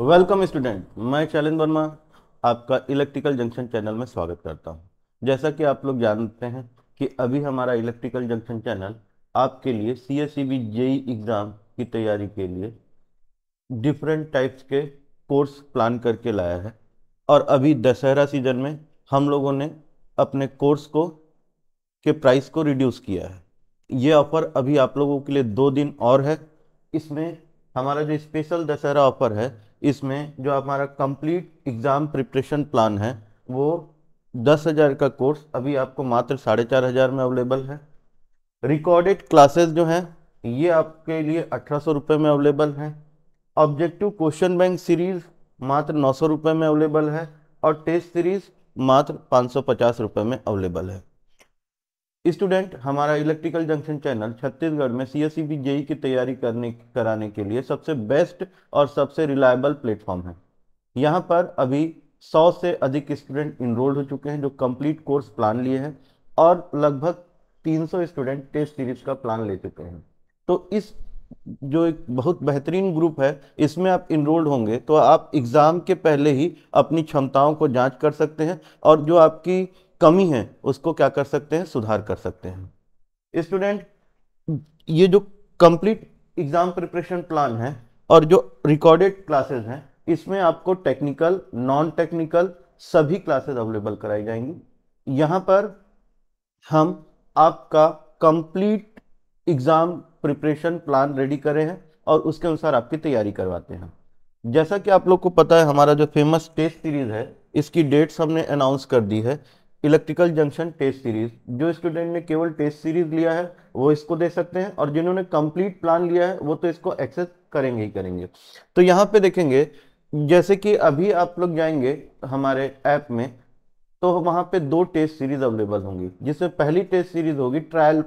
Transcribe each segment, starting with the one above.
welcome student मैं शैलेंद्र वर्मा आपका electrical junction channel में स्वागत करता हूं जैसा कि आप लोग जानते हैं कि अभी हमारा इलेक्ट्रिकल जंक्शन चैनल आपके लिए C S JE e e exam की तैयारी के लिए डिफरेंट टाइप्स के कोर्स प्लान करके लाया है और अभी दशहरा सीजन में हम लोगों ने अपने कोर्स को के प्राइस को रिड्यूस किया है ये ऑफ़र अभी आप लोगों के लिए दो दिन और है इसमें हमारा जो स्पेशल दशहरा ऑफ़र है इसमें जो हमारा कंप्लीट एग्ज़ाम प्रिपरेशन प्लान है वो दस हज़ार का कोर्स अभी आपको मात्र साढ़े चार हज़ार में अवेलेबल है रिकॉर्डेड क्लासेस जो हैं ये आपके लिए अठारह सौ रुपये में अवेलेबल हैं ऑब्जेक्टिव क्वेश्चन बैंक सीरीज़ मात्र नौ सौ रुपये में अवेलेबल है और टेस्ट सीरीज़ मात्र पाँच सौ पचास रुपये में अवेलेबल है स्टूडेंट हमारा इलेक्ट्रिकल जंक्शन चैनल छत्तीसगढ़ में सी एस जेई की तैयारी करने कराने के लिए सबसे बेस्ट और सबसे रिलायबल प्लेटफॉर्म है यहाँ पर अभी 100 से अधिक स्टूडेंट इनरोल्ड हो चुके हैं जो कंप्लीट कोर्स प्लान लिए हैं और लगभग 300 स्टूडेंट टेस्ट सीरीज का प्लान ले चुके हैं तो इस जो एक बहुत बेहतरीन ग्रुप है इसमें आप इनरोल्ड होंगे तो आप एग्ज़ाम के पहले ही अपनी क्षमताओं को जांच कर सकते हैं और जो आपकी कमी है उसको क्या कर सकते हैं सुधार कर सकते हैं स्टूडेंट ये जो कंप्लीट एग्जाम प्रिपरेशन प्लान है और जो रिकॉर्डेड क्लासेस हैं इसमें आपको टेक्निकल नॉन टेक्निकल सभी क्लासेस अवेलेबल कराई जाएंगी यहाँ पर हम आपका complete exam preparation plan ready करे हैं और उसके अनुसार आपकी तैयारी करवाते हैं जैसा कि आप लोग को पता है हमारा जो फेमस टेस्ट सीरीज़ है इसकी डेट्स हमने अनाउंस कर दी है इलेक्ट्रिकल जंक्शन टेस्ट सीरीज जो स्टूडेंट ने केवल टेस्ट सीरीज लिया है वो इसको दे सकते हैं और जिन्होंने कंप्लीट प्लान लिया है वो तो इसको एक्सेस करेंगे ही करेंगे तो यहाँ पे देखेंगे जैसे कि अभी आप लोग जाएंगे हमारे ऐप में तो वहाँ पे दो टेस्ट सीरीज अवेलेबल होंगी जिसमें पहली टेस्ट सीरीज होगी ट्रायल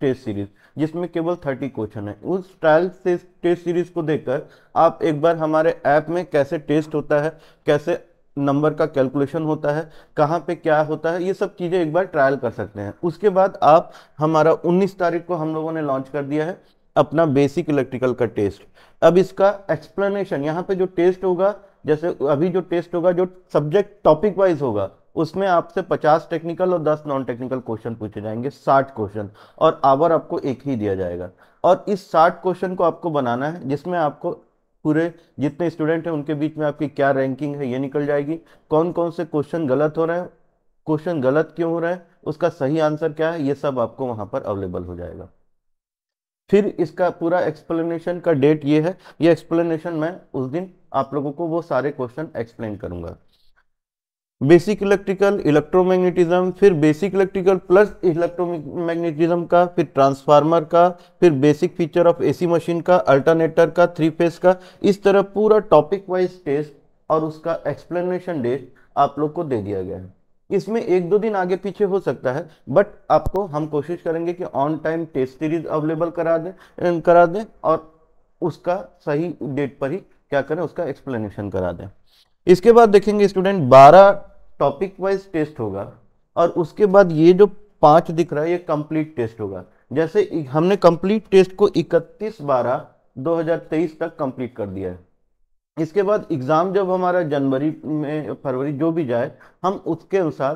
टेस्ट सीरीज जिसमें केवल थर्टी क्वेश्चन है उस ट्रायल टेस्ट सीरीज को देखकर आप एक बार हमारे ऐप में कैसे टेस्ट होता है कैसे नंबर का कैलकुलेशन होता है कहाँ पे क्या होता है ये सब चीज़ें एक बार ट्रायल कर सकते हैं उसके बाद आप हमारा 19 तारीख को हम लोगों ने लॉन्च कर दिया है अपना बेसिक इलेक्ट्रिकल का टेस्ट अब इसका एक्सप्लेनेशन यहाँ पे जो टेस्ट होगा जैसे अभी जो टेस्ट होगा जो सब्जेक्ट टॉपिक वाइज होगा उसमें आपसे पचास टेक्निकल और दस नॉन टेक्निकल क्वेश्चन पूछे जाएंगे साठ क्वेश्चन और आवर आपको एक ही दिया जाएगा और इस साठ क्वेश्चन को आपको बनाना है जिसमें आपको पूरे जितने स्टूडेंट हैं उनके बीच में आपकी क्या रैंकिंग है ये निकल जाएगी कौन कौन से क्वेश्चन गलत हो रहे हैं क्वेश्चन गलत क्यों हो रहा है उसका सही आंसर क्या है ये सब आपको वहां पर अवेलेबल हो जाएगा फिर इसका पूरा एक्सप्लेनेशन का डेट ये है ये एक्सप्लेनेशन मैं उस दिन आप लोगों को वो सारे क्वेश्चन एक्सप्लेन करूंगा बेसिक इलेक्ट्रिकल इलेक्ट्रोमैग्नेटिज्म फिर बेसिक इलेक्ट्रिकल प्लस इलेक्ट्रोमैग्नेटिज्म का फिर ट्रांसफार्मर का फिर basic feature of AC machine का अल्टरनेटर का थ्री फेज का इस तरह पूरा टॉपिक वाइज टेस्ट और उसका एक्सप्लेनेशन डेट आप लोग को दे दिया गया है इसमें एक दो दिन आगे पीछे हो सकता है बट आपको हम कोशिश करेंगे कि on time test series available करा दें अं, करा दें और उसका सही डेट पर ही क्या करें उसका एक्सप्लेनेशन करा दें इसके बाद देखेंगे स्टूडेंट 12 टॉपिक वाइज टेस्ट होगा और उसके बाद ये जो पाँच दिख रहा है ये कंप्लीट टेस्ट होगा जैसे हमने कंप्लीट टेस्ट को 31 बारह 2023 तक कंप्लीट कर दिया है इसके बाद एग्ज़ाम जब हमारा जनवरी में फरवरी जो भी जाए हम उसके अनुसार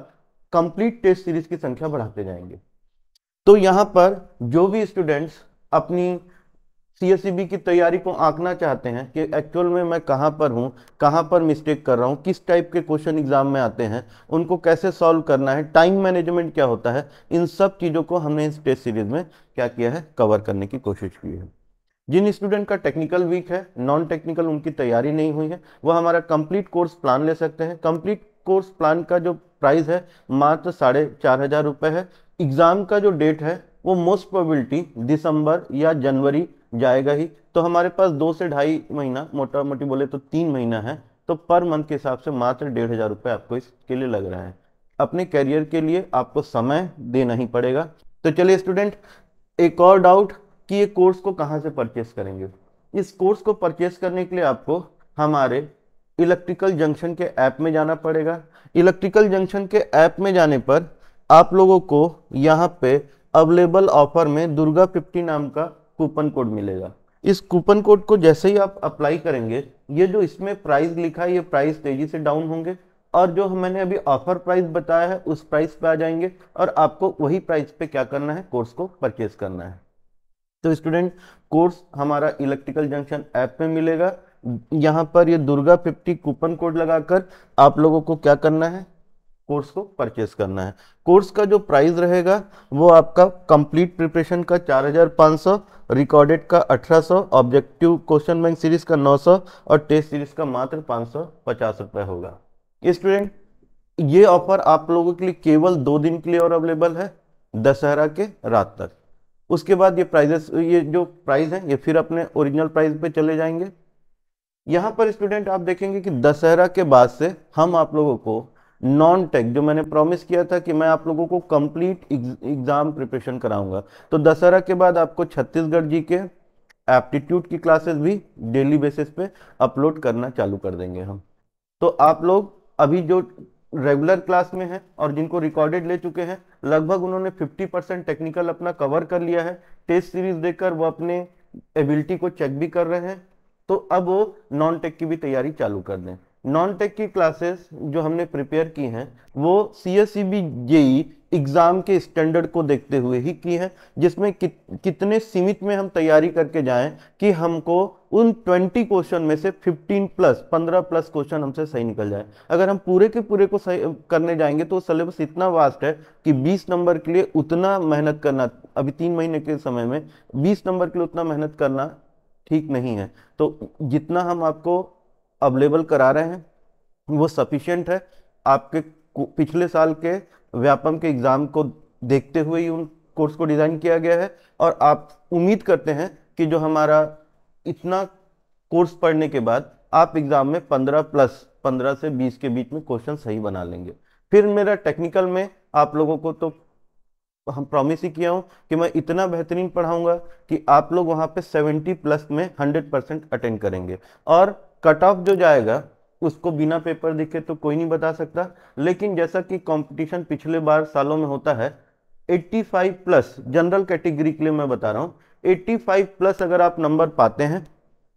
कंप्लीट टेस्ट सीरीज की संख्या बढ़ाते जाएंगे तो यहाँ पर जो भी स्टूडेंट्स अपनी सी e की तैयारी को आंकना चाहते हैं कि एक्चुअल में मैं कहाँ पर हूँ कहाँ पर मिस्टेक कर रहा हूँ किस टाइप के क्वेश्चन एग्जाम में आते हैं उनको कैसे सॉल्व करना है टाइम मैनेजमेंट क्या होता है इन सब चीज़ों को हमने इस टेस्ट सीरीज में क्या किया है कवर करने की कोशिश की है जिन स्टूडेंट का टेक्निकल वीक है नॉन टेक्निकल उनकी तैयारी नहीं हुई है वो हमारा कंप्लीट कोर्स प्लान ले सकते हैं कंप्लीट कोर्स प्लान का जो प्राइस है मात्र साढ़े चार हज़ार रुपये है एग्ज़ाम का जो डेट है वो मोस्ट प्रोबेबिलिटी दिसंबर या जनवरी जाएगा ही तो हमारे पास दो से ढाई महीना मोटा मोटी बोले तो तीन महीना है तो पर मंथ के हिसाब से मात्र डेढ़ हज़ार रुपए आपको इसके लिए लग रहा है अपने करियर के लिए आपको समय देना ही पड़ेगा तो चलिए स्टूडेंट एक और डाउट कि ये कोर्स को कहाँ से परचेस करेंगे इस कोर्स को परचेस करने के लिए आपको हमारे इलेक्ट्रिकल जंक्शन के ऐप में जाना पड़ेगा इलेक्ट्रिकल जंक्शन के ऐप में जाने पर आप लोगों को यहाँ पे अवेलेबल ऑफर में दुर्गा फिफ्टी नाम का कूपन कोड मिलेगा इस कूपन कोड को जैसे ही आप अप्लाई करेंगे ये जो इसमें प्राइस लिखा है ये प्राइस तेजी से डाउन होंगे और जो मैंने अभी ऑफर प्राइस बताया है उस प्राइस पे आ जाएंगे और आपको वही प्राइस पे क्या करना है कोर्स को परचेज करना है तो स्टूडेंट कोर्स हमारा इलेक्ट्रिकल जंक्शन ऐप में मिलेगा यहाँ पर ये दुर्गा फिफ्टी कूपन कोड लगाकर आप लोगों को क्या करना है कोर्स को परचेस करना है कोर्स का जो प्राइस रहेगा वो आपका कंप्लीट प्रिपरेशन का 4500 रिकॉर्डेड का 1800 ऑब्जेक्टिव क्वेश्चन बैंक सीरीज का 900 और टेस्ट सीरीज का मात्र पाँच सौ होगा स्टूडेंट ये ऑफर आप लोगों के लिए केवल दो दिन के लिए और अवेलेबल है दशहरा के रात तक उसके बाद ये प्राइजेस ये जो प्राइस हैं ये फिर अपने ओरिजिनल प्राइस पे चले जाएंगे यहाँ पर स्टूडेंट आप देखेंगे कि दशहरा के बाद से हम आप लोगों को नॉन टेक जो मैंने प्रॉमिस किया था कि मैं आप लोगों को कंप्लीट एग्जाम प्रिपरेशन कराऊंगा तो दशहरा के बाद आपको छत्तीसगढ़ जी के एप्टीट्यूड की क्लासेस भी डेली बेसिस पे अपलोड करना चालू कर देंगे हम तो आप लोग अभी जो रेगुलर क्लास में हैं और जिनको रिकॉर्डेड ले चुके हैं लगभग उन्होंने 50 परसेंट टेक्निकल अपना कवर कर लिया है टेस्ट सीरीज देकर वो अपने एबिलिटी को चेक भी कर रहे हैं तो अब वो नॉन टेक की भी तैयारी चालू कर दें नॉन टेक की क्लासेस जो हमने प्रिपेयर की हैं वो C S C B JE exam के स्टैंडर्ड को देखते हुए ही की हैं जिसमें कि, कितने सीमित में हम तैयारी करके जाएं कि हमको उन 20 क्वेश्चन में से 15 प्लस 15 प्लस क्वेश्चन हमसे सही निकल जाए अगर हम पूरे के पूरे को सही करने जाएंगे तो सिलेबस इतना वास्ट है कि 20 नंबर के लिए उतना मेहनत करना अभी तीन महीने के समय में बीस नंबर के लिए उतना मेहनत करना ठीक नहीं है तो जितना हम आपको अवेलेबल करा रहे हैं वो सफिशियंट है आपके पिछले साल के व्यापम के एग्ज़ाम को देखते हुए ही उन कोर्स को डिज़ाइन किया गया है और आप उम्मीद करते हैं कि जो हमारा इतना कोर्स पढ़ने के बाद आप एग्ज़ाम में 15 प्लस 15 से 20 के बीच में क्वेश्चन सही बना लेंगे फिर मेरा टेक्निकल में आप लोगों को तो हम प्रॉमिस ही किया हूँ कि मैं इतना बेहतरीन पढ़ाऊँगा कि आप लोग वहाँ पे 70 प्लस में 100 परसेंट अटेंड करेंगे और कट ऑफ जो जाएगा उसको बिना पेपर दिखे तो कोई नहीं बता सकता लेकिन जैसा कि कंपटीशन पिछले बार सालों में होता है 85 प्लस जनरल कैटेगरी के लिए मैं बता रहा हूँ 85 प्लस अगर आप नंबर पाते हैं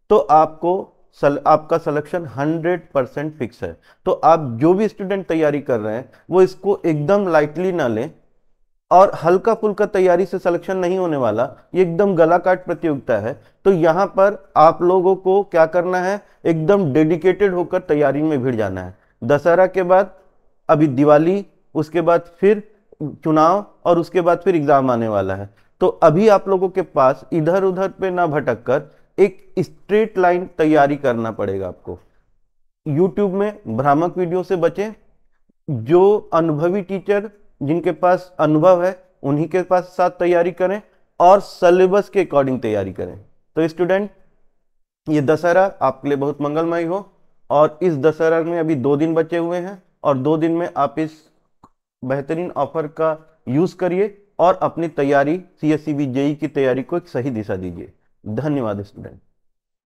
तो आपको सल, आपका सिलेक्शन 100 परसेंट फिक्स है तो आप जो भी स्टूडेंट तैयारी कर रहे हैं वो इसको एकदम लाइटली ना लें और हल्का फुल्का तैयारी से सिलेक्शन नहीं होने वाला ये एकदम गला काट प्रतियोगिता है तो यहाँ पर आप लोगों को क्या करना है एकदम डेडिकेटेड होकर तैयारी में भिड़ जाना है दशहरा के बाद अभी दिवाली उसके बाद फिर चुनाव और उसके बाद फिर एग्ज़ाम आने वाला है तो अभी आप लोगों के पास इधर उधर पे ना भटक कर एक स्ट्रेट लाइन तैयारी करना पड़ेगा आपको यूट्यूब में भ्रामक वीडियो से बचें जो अनुभवी टीचर जिनके पास अनुभव है उन्हीं के पास साथ तैयारी करें और सिलेबस के अकॉर्डिंग तैयारी करें तो स्टूडेंट ये दशहरा आपके लिए बहुत मंगलमय हो और इस दशहरा में अभी दो दिन बचे हुए हैं और दो दिन में आप इस बेहतरीन ऑफर का यूज़ करिए और अपनी तैयारी सी एस जेई की तैयारी को एक सही दिशा दीजिए धन्यवाद स्टूडेंट